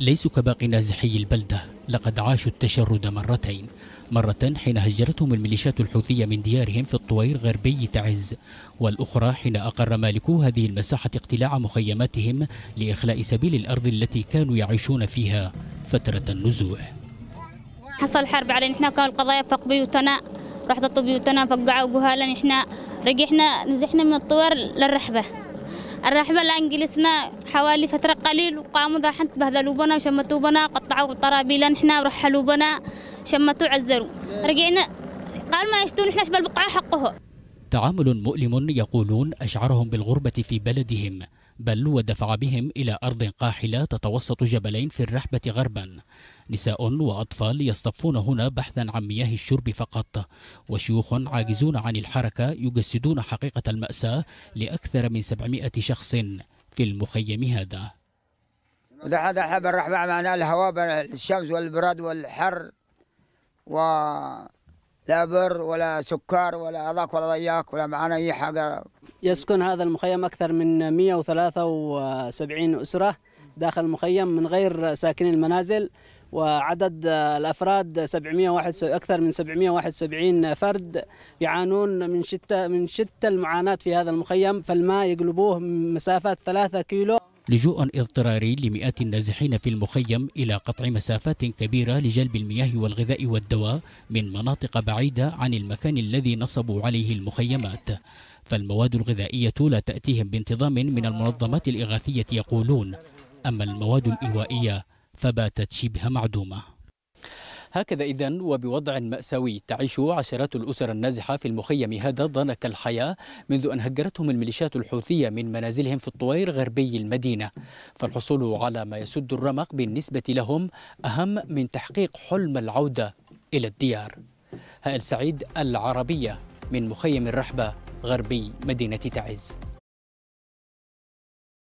ليسوا كباقي نازحي البلدة لقد عاشوا التشرد مرتين مرة حين هجرتهم الميليشيات الحوثية من ديارهم في الطوير غربي تعز والأخرى حين أقر مالكو هذه المساحة اقتلاع مخيماتهم لإخلاء سبيل الأرض التي كانوا يعيشون فيها فترة النزوح حصل حرب علينا احنا كان القضايا فوق بيوتنا رحت بيوتنا فقعوا جهالا احنا رجحنا نزحنا من الطوير للرحبة الرحبة الآن جلسنا حوالي فترة قليل وقاموا ذا بهذلوا بنا وشمتوا بنا قطعوا طرابيلنا نحنا ورحلوا بنا شمتوا عزروا رجعنا قال ما يشتون نحنا شبه البقعة حقه تعامل مؤلم يقولون أشعرهم بالغربة في بلدهم بل ودفع بهم إلى أرض قاحلة تتوسط جبلين في الرحبة غربا نساء وأطفال يصطفون هنا بحثا عن مياه الشرب فقط وشيوخ عاجزون عن الحركة يجسدون حقيقة المأساة لأكثر من 700 شخص في المخيم هذا وده هذا حب الرحمة معنا الهواء الشمس والبرد والحر و لا بر ولا سكر ولا أضاك ولا ضياك ولا معنا أي حاجة يسكن هذا المخيم أكثر من 173 أسرة داخل المخيم من غير ساكنين المنازل وعدد الافراد 771 اكثر من 771 فرد يعانون من شتى من شتى المعاناه في هذا المخيم فالماء يقلبوه مسافات 3 كيلو لجوء اضطراري لمئات النازحين في المخيم إلى قطع مسافات كبيرة لجلب المياه والغذاء والدواء من مناطق بعيدة عن المكان الذي نصبوا عليه المخيمات فالمواد الغذائية لا تأتيهم بانتظام من المنظمات الإغاثية يقولون أما المواد الإيوائية فباتت شبه معدومة هكذا إذا وبوضع مأساوي تعيش عشرات الأسر النازحة في المخيم هذا ضنك الحياة منذ أن هجرتهم الميليشيات الحوثية من منازلهم في الطوير غربي المدينة فالحصول على ما يسد الرمق بالنسبة لهم أهم من تحقيق حلم العودة إلى الديار هائل سعيد العربية من مخيم الرحبة غربي مدينة تعز